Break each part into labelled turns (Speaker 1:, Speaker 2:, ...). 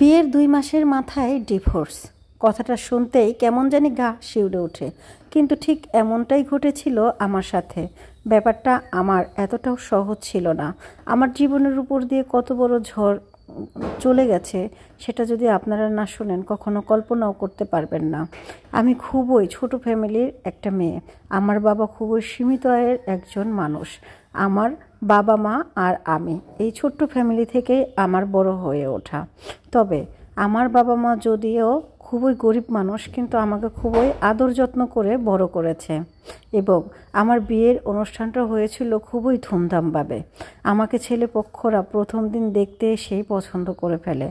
Speaker 1: বিয়ের দুই মাসের মাথায় ডিভোর্স কথাটা শুনতেই কেমন জানি গা শিউড়ে ওঠে কিন্তু ঠিক এমনটাই ঘটেছিল আমার সাথে ব্যাপারটা আমার এতটাও সহজ ছিল না আমার জীবনের উপর দিয়ে কত বড় ঝড় চলে গেছে সেটা যদি আপনারা না শোনেন কখনো কল্পনাও করতে পারবেন না আমি খুবই ছোট ফ্যামিলির একটা মেয়ে আমার বাবা খুবই সীমিত আয়ের একজন মানুষ আমার বাবা মা আর আমি এই ছোট্ট ফ্যামিলি থেকেই আমার বড় হয়ে ওঠা তবে আমার বাবা মা যদিও খুবই গরিব মানুষ কিন্তু আমাকে খুবই আদর যত্ন করে বড় করেছে এবং আমার বিয়ের অনুষ্ঠানটা হয়েছিল খুবই ধুমধামভাবে আমাকে ছেলে পক্ষরা প্রথম দিন দেখতে এসেই পছন্দ করে ফেলে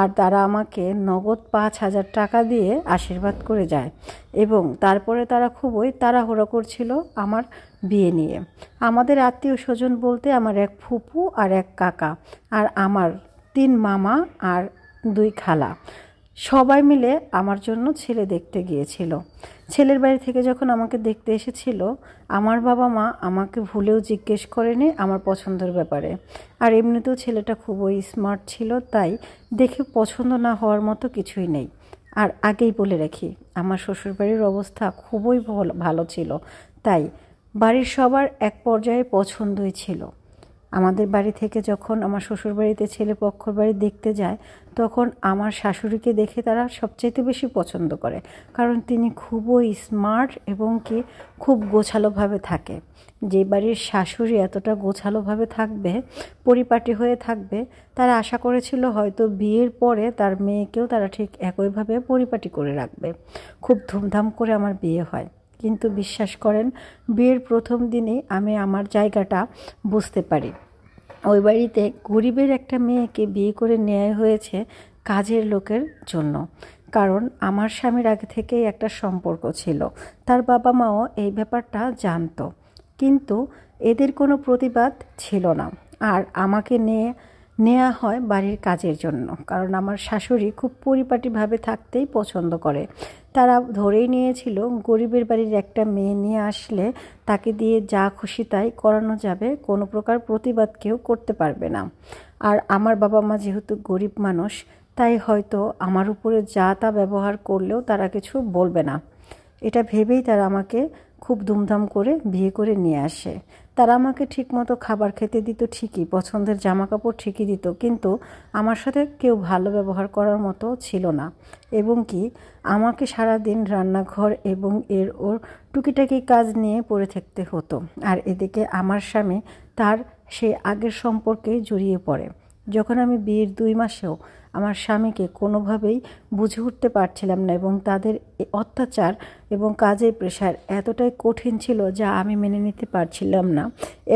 Speaker 1: আর তারা আমাকে নগদ পাঁচ হাজার টাকা দিয়ে আশীর্বাদ করে যায় এবং তারপরে তারা খুবই তাড়াহুড়ো করছিল আমার বিয়ে নিয়ে আমাদের আত্মীয় স্বজন বলতে আমার এক ফুপু আর এক কাকা আর আমার তিন মামা আর দুই খালা সবাই মিলে আমার জন্য ছেলে দেখতে গিয়েছিল ছেলের বাড়ি থেকে যখন আমাকে দেখতে এসেছিল আমার বাবা মা আমাকে ভুলেও জিজ্ঞেস করেনি আমার পছন্দের ব্যাপারে আর এমনিতেও ছেলেটা খুবই স্মার্ট ছিল তাই দেখে পছন্দ না হওয়ার মতো কিছুই নেই আর আগেই বলে রাখি আমার শ্বশুরবাড়ির অবস্থা খুবই ভালো ছিল তাই বাড়ির সবার এক পর্যায়ে পছন্দই ছিল আমাদের বাড়ি থেকে যখন আমার শ্বশুর বাড়িতে ছেলে পক্ষর বাড়ি দেখতে যায় তখন আমার শাশুড়িকে দেখে তারা সবচাইতে বেশি পছন্দ করে কারণ তিনি খুবই স্মার্ট এবং কি খুব গোছালোভাবে থাকে যে বাড়ির শাশুড়ি এতটা গোছালোভাবে থাকবে পরিপাটি হয়ে থাকবে তারা আশা করেছিল হয়তো বিয়ের পরে তার মেয়েকেও তারা ঠিক একইভাবে পরিপাটি করে রাখবে খুব ধুমধাম করে আমার বিয়ে হয় কিন্তু বিশ্বাস করেন বিয়ের প্রথম দিনে আমি আমার জায়গাটা বুঝতে পারি ওই বাড়িতে গরিবের একটা মেয়েকে বিয়ে করে নেওয়া হয়েছে কাজের লোকের জন্য কারণ আমার স্বামীর আগে থেকেই একটা সম্পর্ক ছিল তার বাবা মাও এই ব্যাপারটা জানতো কিন্তু এদের কোনো প্রতিবাদ ছিল না আর আমাকে নিয়ে নেওয়া হয় বাড়ির কাজের জন্য কারণ আমার শাশুড়ি খুব পরিপাটিভাবে থাকতেই পছন্দ করে তারা ধরেই নিয়েছিল গরিবের বাড়ির একটা মেয়ে নিয়ে আসলে তাকে দিয়ে যা খুশি তাই করানো যাবে কোনো প্রকার প্রতিবাদ কেউ করতে পারবে না আর আমার বাবা মা যেহেতু গরিব মানুষ তাই হয়তো আমার উপরে যা তা ব্যবহার করলেও তারা কিছু বলবে না এটা ভেবেই তারা আমাকে খুব ধুমধাম করে বিয়ে করে নিয়ে আসে তারা আমাকে ঠিকমতো খাবার খেতে দিত ঠিকই পছন্দের জামা কাপড় ঠিকই দিত কিন্তু আমার সাথে কেউ ভালো ব্যবহার করার মতো ছিল না এবং কি আমাকে সারা দিন রান্নাঘর এবং এর ওর টুকিটাকি কাজ নিয়ে পড়ে থাকতে হতো আর এদিকে আমার স্বামী তার সেই আগের সম্পর্কে জড়িয়ে পড়ে যখন আমি বিয়ের দুই মাসেও আমার স্বামীকে কোনোভাবেই বুঝে উঠতে পারছিলাম না এবং তাদের অত্যাচার এবং কাজের প্রেশার এতটাই কঠিন ছিল যা আমি মেনে নিতে পারছিলাম না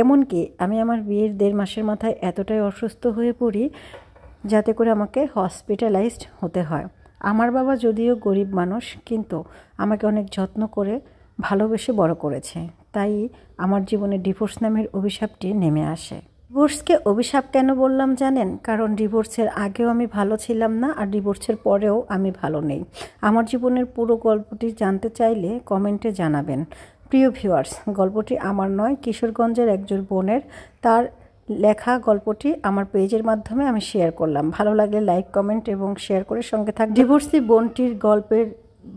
Speaker 1: এমনকি আমি আমার বিয়ের দেড় মাসের মাথায় এতটাই অসুস্থ হয়ে পড়ি যাতে করে আমাকে হসপিটালাইজড হতে হয় আমার বাবা যদিও গরিব মানুষ কিন্তু আমাকে অনেক যত্ন করে ভালোবেসে বড় করেছে তাই আমার জীবনে ডিভোর্স নামের অভিশাপটি নেমে আসে ডিভোর্সকে অভিশাপ কেন বললাম জানেন কারণ ডিভোর্সের আগেও আমি ভালো ছিলাম না আর ডিভোর্সের পরেও আমি ভালো নেই আমার জীবনের পুরো গল্পটি জানতে চাইলে কমেন্টে জানাবেন প্রিয় ভিউয়ার্স গল্পটি আমার নয় কিশোরগঞ্জের একজন বোনের তার লেখা গল্পটি আমার পেজের মাধ্যমে আমি শেয়ার করলাম ভালো লাগলে লাইক কমেন্ট এবং শেয়ার করে সঙ্গে থাক ডিভোর্সি বোনটির গল্পের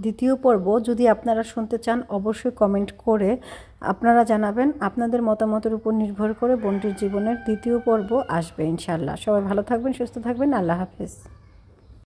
Speaker 1: দ্বিতীয় পর্ব যদি আপনারা শুনতে চান অবশ্যই কমেন্ট করে আপনারা জানাবেন আপনাদের মতামতের উপর নির্ভর করে বন্টির জীবনের দ্বিতীয় পর্ব আসবে ইনশাল্লাহ সবাই ভালো থাকবেন সুস্থ থাকবেন আল্লাহ হাফিজ